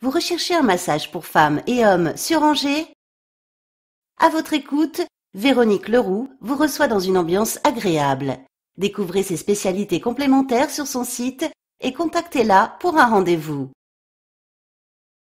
Vous recherchez un massage pour femmes et hommes sur Angers À votre écoute, Véronique Leroux vous reçoit dans une ambiance agréable. Découvrez ses spécialités complémentaires sur son site et contactez-la pour un rendez-vous.